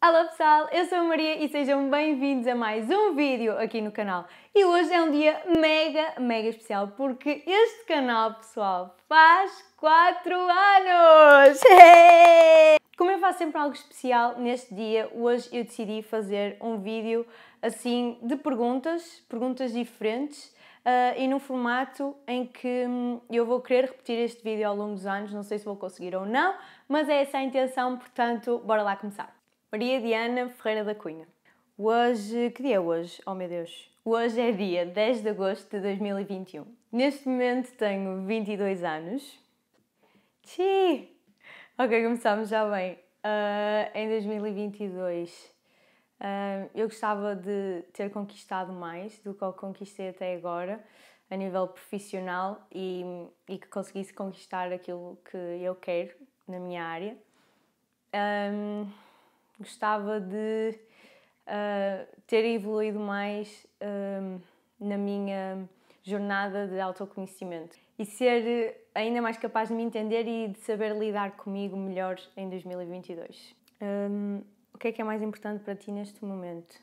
Olá pessoal, eu sou a Maria e sejam bem-vindos a mais um vídeo aqui no canal. E hoje é um dia mega, mega especial porque este canal, pessoal, faz 4 anos! Como eu faço sempre algo especial neste dia, hoje eu decidi fazer um vídeo assim de perguntas, perguntas diferentes, Uh, e num formato em que hum, eu vou querer repetir este vídeo ao longo dos anos, não sei se vou conseguir ou não, mas é essa a intenção, portanto, bora lá começar. Maria Diana Ferreira da Cunha. Hoje, que dia é hoje? Oh meu Deus! Hoje é dia 10 de agosto de 2021. Neste momento tenho 22 anos. Tchi! Ok, começámos já bem. Uh, em 2022 uh, ah, eu gostava de ter conquistado mais do que eu conquistei até agora a nível profissional e, e que conseguisse conquistar aquilo que eu quero na minha área. Um, ah, gostava de uh, ter evoluído mais uh, na minha jornada de autoconhecimento e ser ainda mais capaz de me entender e de saber lidar comigo melhor em 2022. Um, ah, o que é que é mais importante para ti neste momento?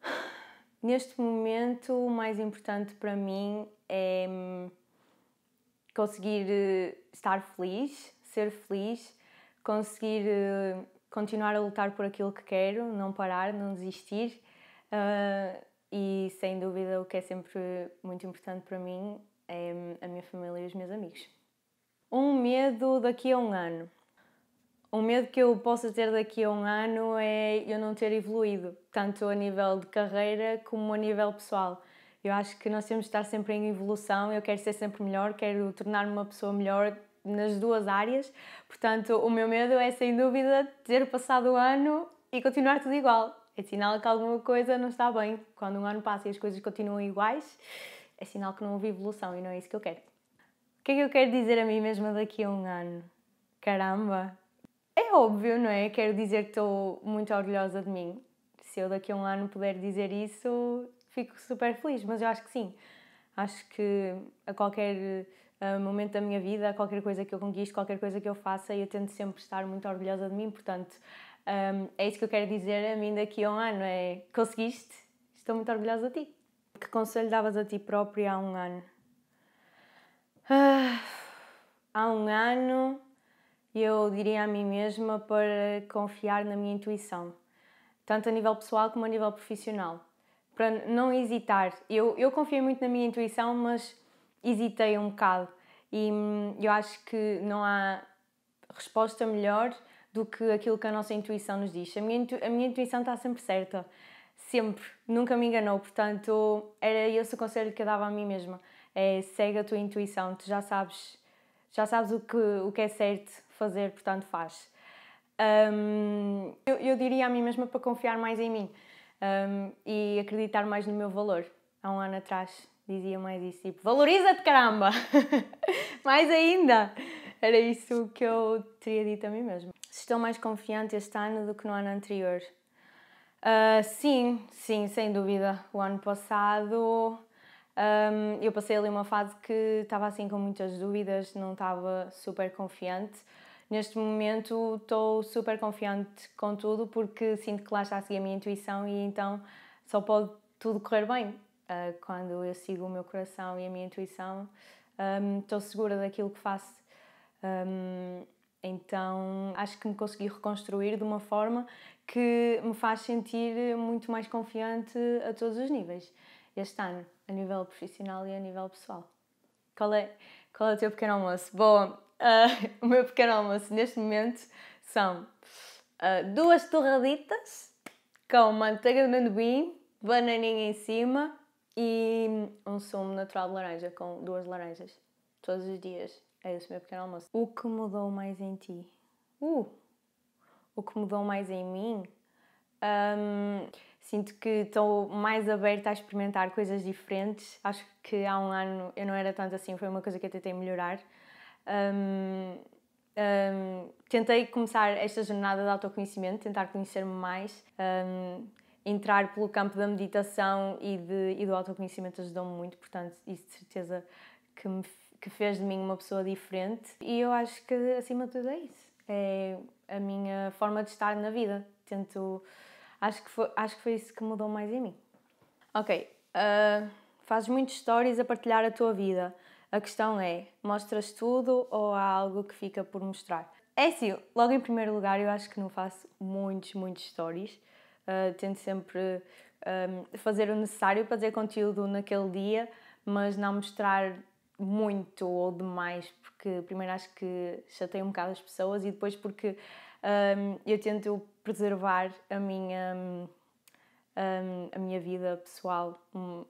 Neste momento, o mais importante para mim é conseguir estar feliz, ser feliz, conseguir continuar a lutar por aquilo que quero, não parar, não desistir. Uh, e sem dúvida, o que é sempre muito importante para mim é a minha família e os meus amigos. Um medo daqui a um ano. Um medo que eu possa ter daqui a um ano é eu não ter evoluído, tanto a nível de carreira como a nível pessoal. Eu acho que nós temos de estar sempre em evolução, eu quero ser sempre melhor, quero tornar-me uma pessoa melhor, nas duas áreas. Portanto, o meu medo é, sem dúvida, ter passado o ano e continuar tudo igual. É sinal que alguma coisa não está bem. Quando um ano passa e as coisas continuam iguais, é sinal que não houve evolução e não é isso que eu quero. O que é que eu quero dizer a mim mesma daqui a um ano? Caramba! É óbvio, não é? Quero dizer que estou muito orgulhosa de mim. Se eu daqui a um ano puder dizer isso, fico super feliz, mas eu acho que sim. Acho que a qualquer uh, momento da minha vida, qualquer coisa que eu conquiste, qualquer coisa que eu faça, e eu tento sempre estar muito orgulhosa de mim, portanto, um, é isso que eu quero dizer a mim daqui a um ano, é conseguiste, estou muito orgulhosa de ti. Que conselho davas a ti própria há um ano? Uh, há um ano eu diria a mim mesma para confiar na minha intuição, tanto a nível pessoal como a nível profissional, para não hesitar. Eu, eu confiei muito na minha intuição, mas hesitei um bocado. E hum, eu acho que não há resposta melhor do que aquilo que a nossa intuição nos diz. A minha, intu a minha intuição está sempre certa, sempre, nunca me enganou. Portanto, era esse o conselho que eu dava a mim mesma: é segue a tua intuição, tu já sabes, já sabes o que, o que é certo fazer, portanto, faz. Um, eu, eu, diria a mim mesma para confiar mais em mim um, e acreditar mais no meu valor. Há um ano atrás dizia mais isso, tipo, valoriza-te caramba! mais ainda! Era isso que eu teria dito a mim mesma. Estou mais confiante este ano do que no ano anterior. Uh, sim, sim, sem dúvida. O ano passado um, eu passei ali uma fase que estava assim com muitas dúvidas, não estava super confiante. Neste momento estou super confiante com tudo porque sinto que lá está a seguir a minha intuição e então só pode tudo correr bem uh, quando eu sigo o meu coração e a minha intuição, estou um, segura daquilo que faço. Um, então acho que me consegui reconstruir de uma forma que me faz sentir muito mais confiante a todos os níveis, este ano, a nível profissional e a nível pessoal. Qual é, qual é o teu pequeno almoço? Bom, uh, o meu pequeno almoço neste momento são uh, duas torraditas com manteiga de amendoim, bananinha em cima e um sumo natural de laranja com duas laranjas todos os dias. É esse o meu pequeno almoço. O que mudou mais em ti? Uh, o que mudou mais em mim? Um, sinto que estou mais aberta a experimentar coisas diferentes. Acho que há um ano eu não era tanto assim, foi uma coisa que eu tentei melhorar. Um, um, tentei começar esta jornada de autoconhecimento, tentar conhecer-me mais. Um, entrar pelo campo da meditação e, de, e do autoconhecimento ajudou-me muito, portanto, isso de certeza que, me, que fez de mim uma pessoa diferente. E eu acho que, acima de tudo, é isso. É a minha forma de estar na vida. Tento. Acho que foi, acho que foi isso que mudou mais em mim. Ok. Uh, fazes muitos stories a partilhar a tua vida. A questão é: mostras tudo ou há algo que fica por mostrar? É assim, logo em primeiro lugar, eu acho que não faço muitos, muitos stories. Uh, tento sempre um, fazer o necessário para ter conteúdo naquele dia, mas não mostrar muito ou demais, porque primeiro acho que chatei um bocado as pessoas e depois porque um, eu tento preservar a minha, um, a minha vida pessoal um,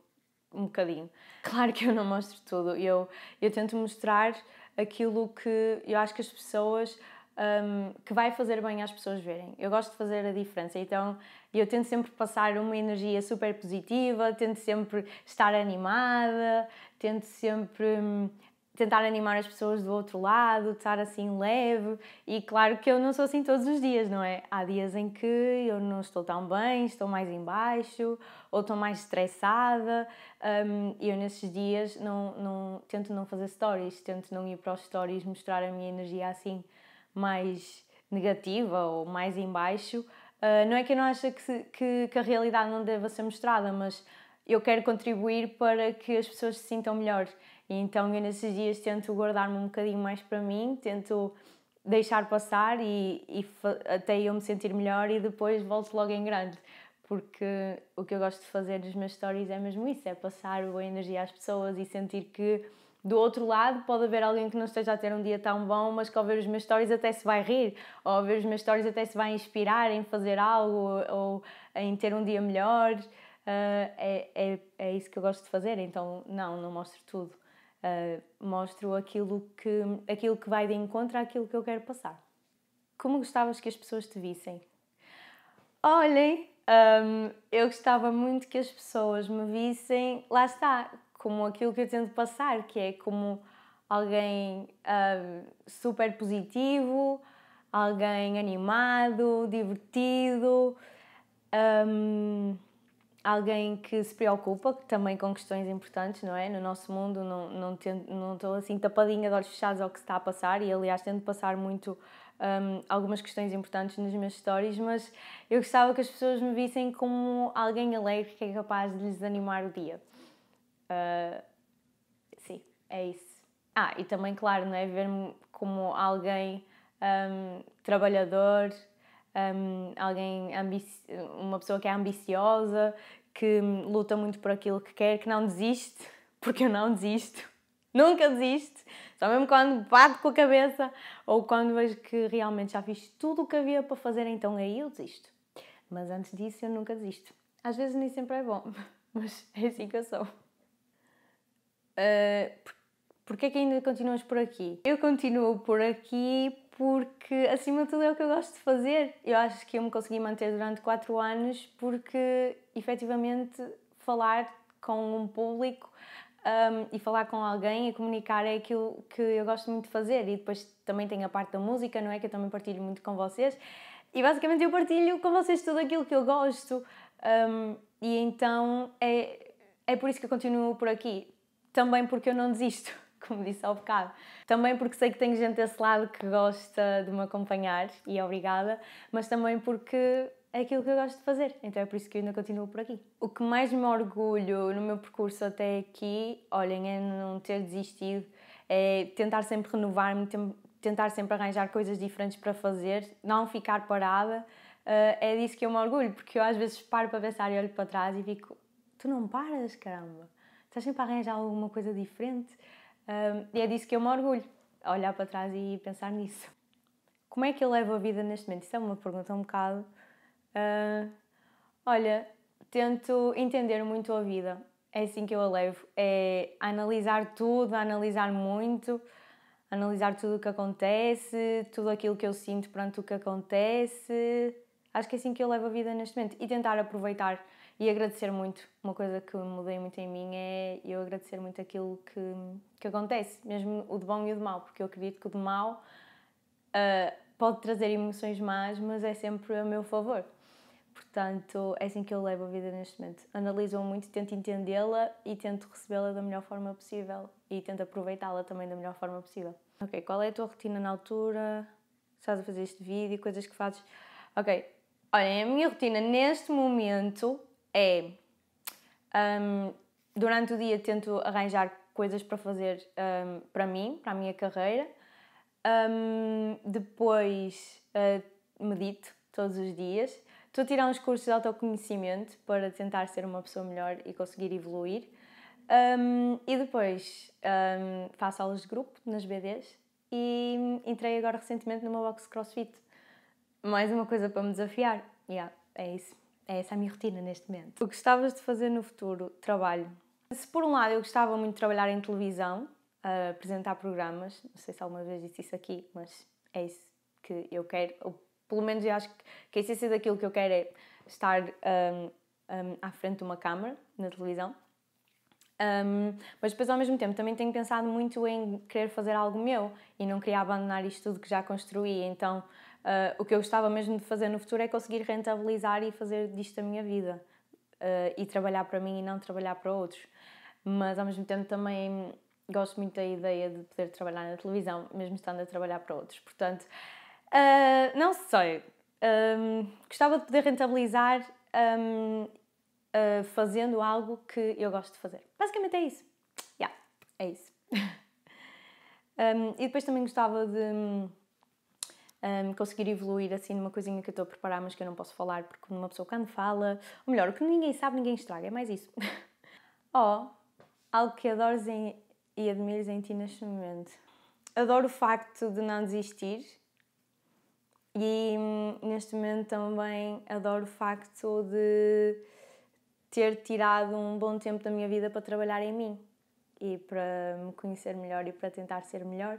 um bocadinho. Claro que eu não mostro tudo, eu, eu tento mostrar aquilo que eu acho que as pessoas um, que vai fazer bem às pessoas verem. Eu gosto de fazer a diferença, então eu tento sempre passar uma energia super positiva, tento sempre estar animada, tento sempre um, tentar animar as pessoas do outro lado, estar assim leve. E claro que eu não sou assim todos os dias, não é? Há dias em que eu não estou tão bem, estou mais embaixo ou estou mais estressada. Um, eu nesses dias não, não, tento não fazer stories, tento não ir para os stories mostrar a minha energia assim mais negativa ou mais em baixo, uh, não é que eu não acho que, que, que, a realidade não deva ser mostrada, mas eu quero contribuir para que as pessoas se sintam melhor. então eu nesses dias tento guardar-me um bocadinho mais para mim, tento deixar passar e, e até eu me sentir melhor e depois volto logo em grande porque o que eu gosto de fazer nos meus stories é mesmo isso, é passar boa energia às pessoas e sentir que do outro lado, pode haver alguém que não esteja a ter um dia tão bom, mas que ao ver os meus stories até se vai rir, ou ao ver os meus stories até se vai inspirar em fazer algo ou em ter um dia melhor. Uh, é, é, é isso que eu gosto de fazer, então não, não mostro tudo. Uh, mostro aquilo que, aquilo que vai de encontro àquilo que eu quero passar. Como gostavas que as pessoas te vissem? Olhem, um, ah, eu gostava muito que as pessoas me vissem, lá está, como aquilo que eu tento passar, que é como alguém uh, super positivo, alguém animado, divertido, um, alguém que se preocupa também com questões importantes, não é? No nosso mundo não, não, tento, não estou assim tapadinha de olhos fechados ao que se está a passar e aliás tento passar muito um, algumas questões importantes nos meus stories, mas eu gostava que as pessoas me vissem como alguém alegre que é capaz de lhes animar o dia. Uh, sim, é isso. Ah, e também, claro, não é? Ver-me como alguém um, trabalhador, um, alguém uma pessoa que é ambiciosa, que luta muito por aquilo que quer, que não desiste, porque eu não desisto. Nunca desisto, só mesmo quando bato com a cabeça ou quando vejo que realmente já fiz tudo o que havia para fazer, então aí eu desisto. Mas antes disso eu nunca desisto. Às vezes nem sempre é bom, mas é assim que eu sou. Ah, porquê é que ainda continuas por aqui? Eu continuo por aqui porque, acima de tudo, é o que eu gosto de fazer. Eu acho que eu me consegui manter durante 4 anos porque, efetivamente, falar com um público um, ah, e falar com alguém e comunicar é aquilo que eu gosto muito de fazer. E depois também tem a parte da música, não é? Que eu também partilho muito com vocês. E basicamente eu partilho com vocês tudo aquilo que eu gosto. Um, ah, e então é, é por isso que eu continuo por aqui também porque eu não desisto, como disse há bocado. Também porque sei que tenho gente desse lado que gosta de me acompanhar e obrigada, mas também porque é aquilo que eu gosto de fazer, então é por isso que eu ainda continuo por aqui. O que mais me orgulho no meu percurso até aqui, olhem, é não ter desistido, é tentar sempre renovar-me, tentar sempre arranjar coisas diferentes para fazer, não ficar parada. Eh, é disso que eu me orgulho, porque eu às vezes paro para pensar e olho para trás e fico: tu não paras, caramba! estás sempre a arranjar alguma coisa diferente. Um, e é disso que eu me orgulho, olhar para trás e pensar nisso. Como é que eu levo a vida neste momento? Isso é uma pergunta um bocado. Uh, olha, tento entender muito a vida. É assim que eu a levo. É analisar tudo, analisar muito, analisar tudo o que acontece, tudo aquilo que eu sinto perante o que acontece. Acho que é assim que eu levo a vida neste momento. E tentar aproveitar e agradecer muito. Uma coisa que mudei muito em mim é eu agradecer muito aquilo que, que acontece, mesmo o de bom e o de mau, porque eu acredito que o de mau uh, pode trazer emoções más, mas é sempre a meu favor. Portanto, é assim que eu levo a vida neste momento. Analiso-a muito, tento entendê-la e tento recebê-la da melhor forma possível. E tento aproveitá-la também da melhor forma possível. Ok, qual é a tua rotina na altura? Estás a fazer este vídeo? Coisas que fazes? Ok, olhem, a minha rotina neste momento é. Um, durante o dia tento arranjar coisas para fazer um, para mim, para a minha carreira. Um, depois uh, medito todos os dias. Estou a tirar uns cursos de autoconhecimento para tentar ser uma pessoa melhor e conseguir evoluir. Hum, e depois hum, faço aulas de grupo nas BDs e entrei agora recentemente numa box crossfit. Mais uma coisa para me desafiar. Yeah, é isso. É essa a minha rotina neste momento. O que gostavas de fazer no futuro? Trabalho. Se por um lado eu gostava muito de trabalhar em televisão, apresentar programas, não sei se alguma vez disse isso aqui, mas é isso que eu quero. Ou, pelo menos eu acho que a essência daquilo que eu quero é estar um, um, à frente de uma câmara na televisão. Um, mas depois ao mesmo tempo também tenho pensado muito em querer fazer algo meu e não queria abandonar isto tudo que já construí, então Uh, o que eu gostava mesmo de fazer no futuro é conseguir rentabilizar e fazer disto a minha vida uh, e trabalhar para mim e não trabalhar para outros. Mas ao mesmo tempo também gosto muito da ideia de poder trabalhar na televisão, mesmo estando a trabalhar para outros. Portanto, uh, não sei. Um, gostava de poder rentabilizar um, fazendo algo que eu gosto de fazer. Basicamente é isso. Yeah, é isso. um, e depois também gostava de hum, um, conseguir evoluir assim numa coisinha que eu estou a preparar, mas que eu não posso falar porque uma pessoa quando fala, ou melhor, o que ninguém sabe, ninguém estraga, é mais isso. oh, algo que adores em, e admires em ti neste momento. Adoro o facto de não desistir e hum, neste momento também adoro o facto de ter tirado um bom tempo da minha vida para trabalhar em mim e para me conhecer melhor e para tentar ser melhor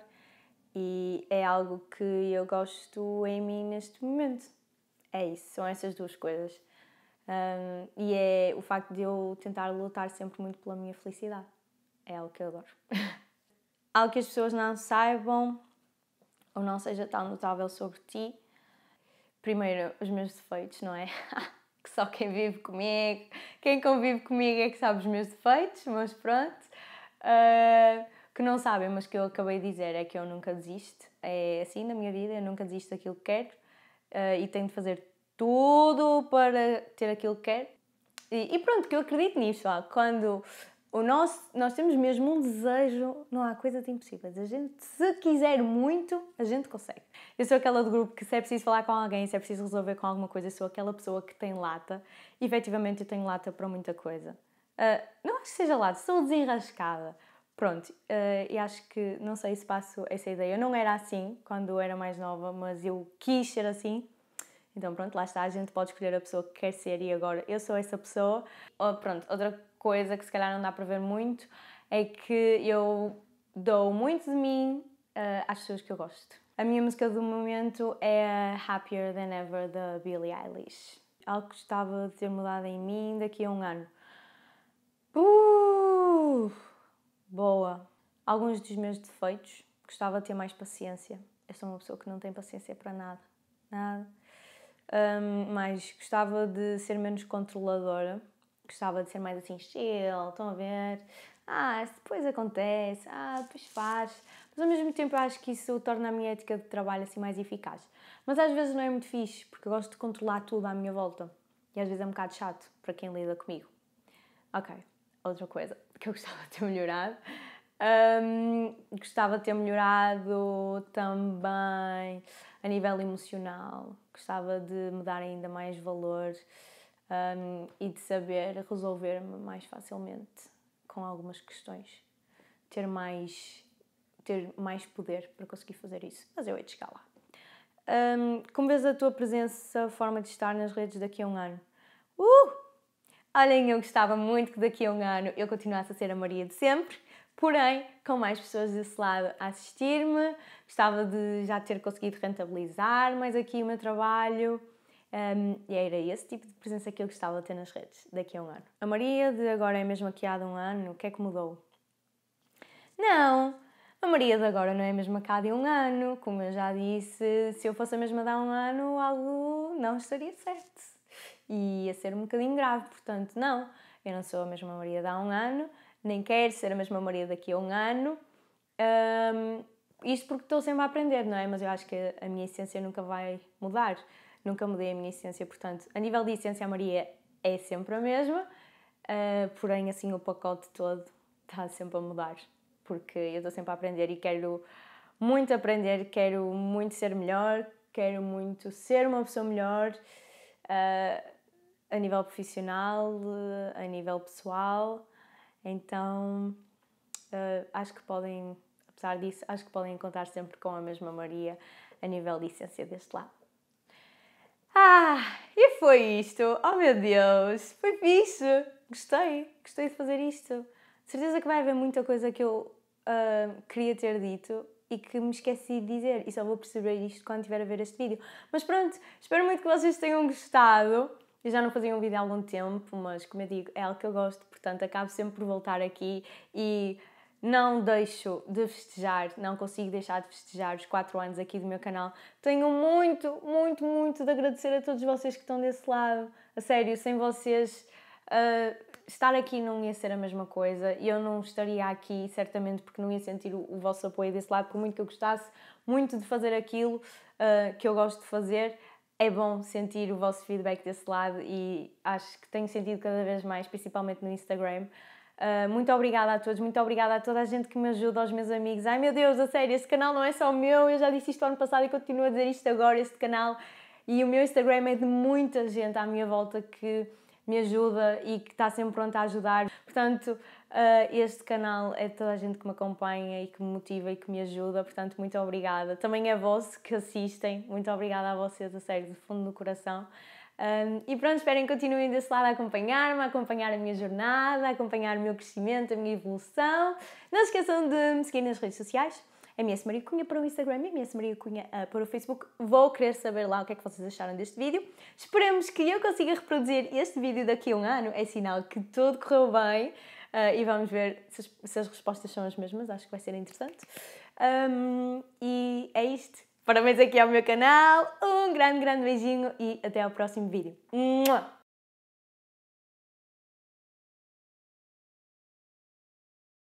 e é algo que eu gosto em mim neste momento. É isso, são essas duas coisas. Um, e é o facto de eu tentar lutar sempre muito pela minha felicidade. É algo que eu adoro. algo que as pessoas não saibam ou não seja tão notável sobre ti. Primeiro, os meus defeitos, não é? que só quem vive comigo, quem convive comigo é que sabe os meus defeitos, mas pronto. Uh, que não sabem, mas que eu acabei de dizer, é que eu nunca desisto. É assim na minha vida, eu nunca desisto daquilo que quero uh, e tenho de fazer tudo para ter aquilo que quero. E, e pronto, que eu acredito nisso. Ó. Quando o nosso, nós temos mesmo um desejo, não há coisa de impossível. A gente, se quiser muito, a gente consegue. Eu sou aquela do grupo que se é preciso falar com alguém, se é preciso resolver com alguma coisa, sou aquela pessoa que tem lata. E, efetivamente, eu tenho lata para muita coisa. Uh, não acho que seja lata, sou desenrascada. Pronto, eh, e acho que não sei se passo essa ideia. Eu não era assim quando era mais nova, mas eu quis ser assim. Então, pronto, lá está, a gente pode escolher a pessoa que quer ser e agora eu sou essa pessoa. Oh, pronto, outra coisa que se calhar não dá para ver muito é que eu dou muito de mim uh, às pessoas que eu gosto. A minha música do momento é Happier Than Ever da Billie Eilish. Algo que gostava de ter mudado em mim daqui a um ano. Uh! boa. Alguns dos meus defeitos, gostava de ter mais paciência. Eu sou uma pessoa que não tem paciência para nada, nada. Um, mas gostava de ser menos controladora, gostava de ser mais assim, chill, estão a ver? Ah, depois acontece, ah, depois faz. Mas ao mesmo tempo acho que isso torna a minha ética de trabalho assim mais eficaz. Mas às vezes não é muito fixe, porque eu gosto de controlar tudo à minha volta. E às vezes é um bocado chato para quem lida comigo. Ok, outra coisa que eu gostava de ter melhorado. Um, gostava de ter melhorado também a nível emocional, gostava de me dar ainda mais valor um, e de saber resolver-me mais facilmente com algumas questões, ter mais, ter mais poder para conseguir fazer isso, mas eu hei de chegar lá. Um, como vês a tua presença, a forma de estar nas redes daqui a um ano? Uh! Olhem, eu gostava muito que daqui a um ano eu continuasse a ser a Maria de sempre, porém com mais pessoas desse lado a assistir-me. Gostava de já ter conseguido rentabilizar mais aqui o meu trabalho. Um, e era esse tipo de presença que eu gostava de ter nas redes daqui a um ano. A Maria de agora é mesmo aqui há de um ano, o que é que mudou? Não, a Maria de agora não é a mesma cá de um ano. Como eu já disse, se eu fosse a mesma de há um ano, algo não estaria certo e ia ser um bocadinho grave. Portanto, não, eu não sou a mesma Maria de há um ano, nem quero ser a mesma Maria daqui a um ano. Um, isto porque estou sempre a aprender, não é? Mas eu acho que a minha essência nunca vai mudar. Nunca mudei a minha essência, portanto, a nível de essência, a Maria é sempre a mesma, uh, porém, assim, o pacote todo está sempre a mudar, porque eu estou sempre a aprender e quero muito aprender, quero muito ser melhor, quero muito ser uma pessoa melhor. Uh, a nível profissional, eh, a nível pessoal. Então, uh, acho que podem, apesar disso, acho que podem contar sempre com a mesma Maria a nível de essência deste lado. Ah, e foi isto! Oh meu Deus, foi fixe! Gostei, gostei de fazer isto. De certeza que vai haver muita coisa que eu uh, queria ter dito e que me esqueci de dizer e só vou perceber isto quando tiver a ver este vídeo. Mas pronto, espero muito que vocês tenham gostado. Eu já não fazia um vídeo há algum tempo, mas como eu digo, é algo que eu gosto, portanto acabo sempre por voltar aqui e não deixo de festejar, não consigo deixar de festejar os 4 anos aqui do meu canal. Tenho muito, muito, muito de agradecer a todos vocês que estão desse lado. A sério, sem vocês. Uh, estar aqui não ia ser a mesma coisa e eu não estaria aqui certamente porque não ia sentir o, o, vosso apoio desse lado, por muito que eu gostasse muito de fazer aquilo uh, que eu gosto de fazer é bom sentir o vosso feedback desse lado e acho que tenho sentido cada vez mais, principalmente no Instagram. Uh, muito obrigada a todos, muito obrigada a toda a gente que me ajuda, aos meus amigos. Ai meu Deus, a sério, este canal não é só o meu, eu já disse isto ano passado e continuo a dizer isto agora. Este canal e o meu Instagram é de muita gente à minha volta que me ajuda e que está sempre pronta a ajudar. Portanto, Uh, este canal é toda a gente que me acompanha e que me motiva e que me ajuda, portanto, muito obrigada. Também é vós que assistem, muito obrigada a vocês, a sério, do fundo do coração. Um, e pronto, esperem que continuem desse lado a acompanhar-me, a acompanhar a minha jornada, a acompanhar o meu crescimento, a minha evolução. Não se esqueçam de me seguir nas redes sociais. minha Maria Cunha para o Instagram e minha Maria Cunha uh, ah, para o Facebook. Vou querer saber lá o que é que vocês acharam deste vídeo. Esperemos que eu consiga reproduzir este vídeo daqui a um ano. É sinal que tudo correu bem. Uh, e vamos ver se as, se as, respostas são as mesmas, acho que vai ser interessante. Um, e é isto. Parabéns aqui ao meu canal, um grande, grande beijinho e até ao próximo vídeo. Mua!